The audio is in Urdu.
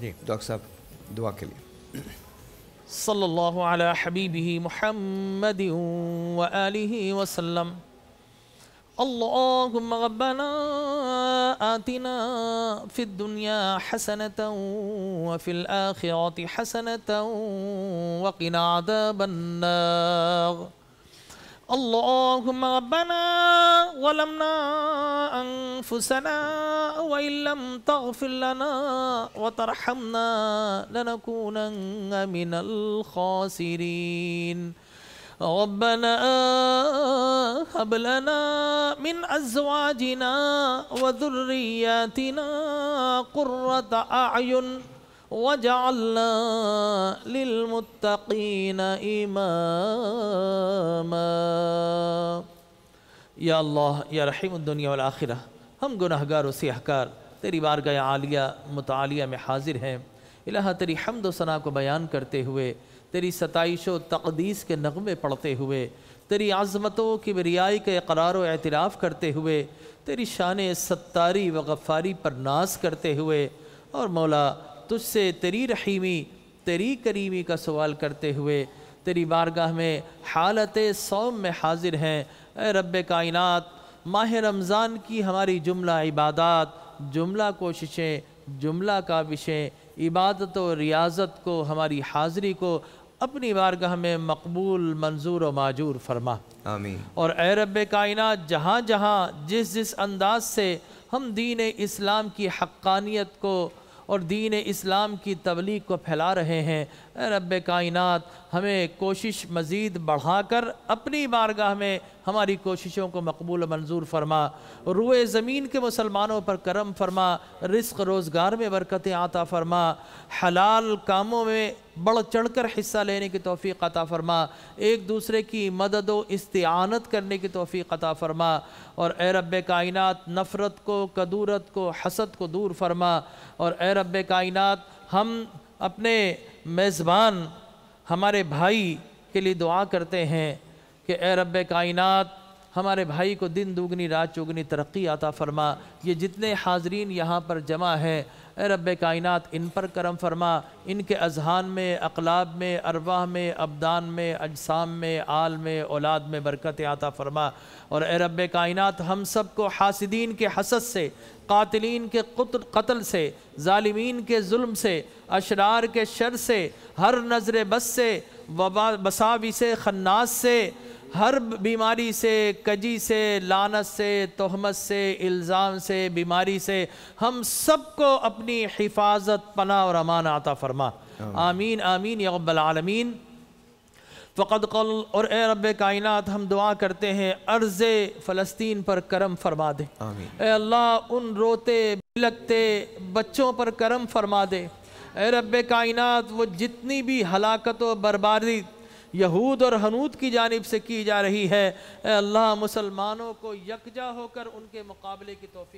دي. صاحب sa dva صلى الله على حبيبه محمد وآله وسلم اللهم ربنا آتنا في الدنيا حسنة وفي الآخرة حسنة وقنا عذاب النار اللهم ربنا ولمنا أنفسنا وإن لم تغفر لنا وترحمنا لنكونن من الخاسرين ربنا هب لنا من أزواجنا وذرياتنا قرة أعين وجعلنا للمتقين إماما يا الله يا رحيم الدنيا والآخرة ہم گناہ گار و سیحکار تیری بارگاہ عالیہ متعالیہ میں حاضر ہیں الہا تیری حمد و ثنا کو بیان کرتے ہوئے تیری ستائش و تقدیس کے نغمے پڑھتے ہوئے تیری عظمتوں کی بریائی کے اقرار و اعتراف کرتے ہوئے تیری شان ستاری و غفاری پر ناز کرتے ہوئے اور مولا تجھ سے تیری رحیمی تیری کریمی کا سوال کرتے ہوئے تیری بارگاہ میں حالت سوم میں حاضر ہیں اے رب کائنات ماہ رمضان کی ہماری جملہ عبادات جملہ کوششیں جملہ کابشیں عبادت و ریاضت کو ہماری حاضری کو اپنی بارگاہ میں مقبول منظور و معجور فرما آمین اور اے رب کائنات جہاں جہاں جس جس انداز سے ہم دین اسلام کی حقانیت کو اور دین اسلام کی تبلیغ کو پھیلا رہے ہیں اے رب کائنات ہمیں کوشش مزید بڑھا کر اپنی بارگاہ میں ہماری کوششوں کو مقبول و منظور فرما روئے زمین کے مسلمانوں پر کرم فرما رزق روزگار میں برکتیں عطا فرما حلال کاموں میں بڑھ چڑھ کر حصہ لینے کی توفیق عطا فرما ایک دوسرے کی مدد و استعانت کرنے کی توفیق عطا فرما اور اے رب کائنات نفرت کو قدورت کو حسد کو دور فرما اور اے رب کائنات ہم اپنے میزبان ہمارے بھائی کے لیے دعا کرتے ہیں کہ اے رب کائنات ہمارے بھائی کو دن دوگنی رات چوگنی ترقی آتا فرما یہ جتنے حاضرین یہاں پر جمع ہیں اے رب کائنات ان پر کرم فرما ان کے اذہان میں اقلاب میں ارواح میں ابدان میں اجسام میں آل میں اولاد میں برکت آتا فرما اور اے رب کائنات ہم سب کو حاسدین کے حسد سے قاتلین کے قتل سے ظالمین کے ظلم سے اشرار کے شر سے ہر نظر بس سے وبا سے خناس سے ہر بیماری سے کجی سے لانت سے تہمت سے الزام سے بیماری سے ہم سب کو اپنی حفاظت پناہ اور امان آتا فرما آمین آمین یا العالمین فقد قل اور اے رب کائنات ہم دعا کرتے ہیں عرض فلسطین پر کرم فرما دے اے اللہ ان روتے بلکتے بچوں پر کرم فرما دے اے رب کائنات وہ جتنی بھی ہلاکت و بربادی یہود اور حنود کی جانب سے کی جا رہی ہے اے اللہ مسلمانوں کو یکجا ہو کر ان کے مقابلے کی توفیق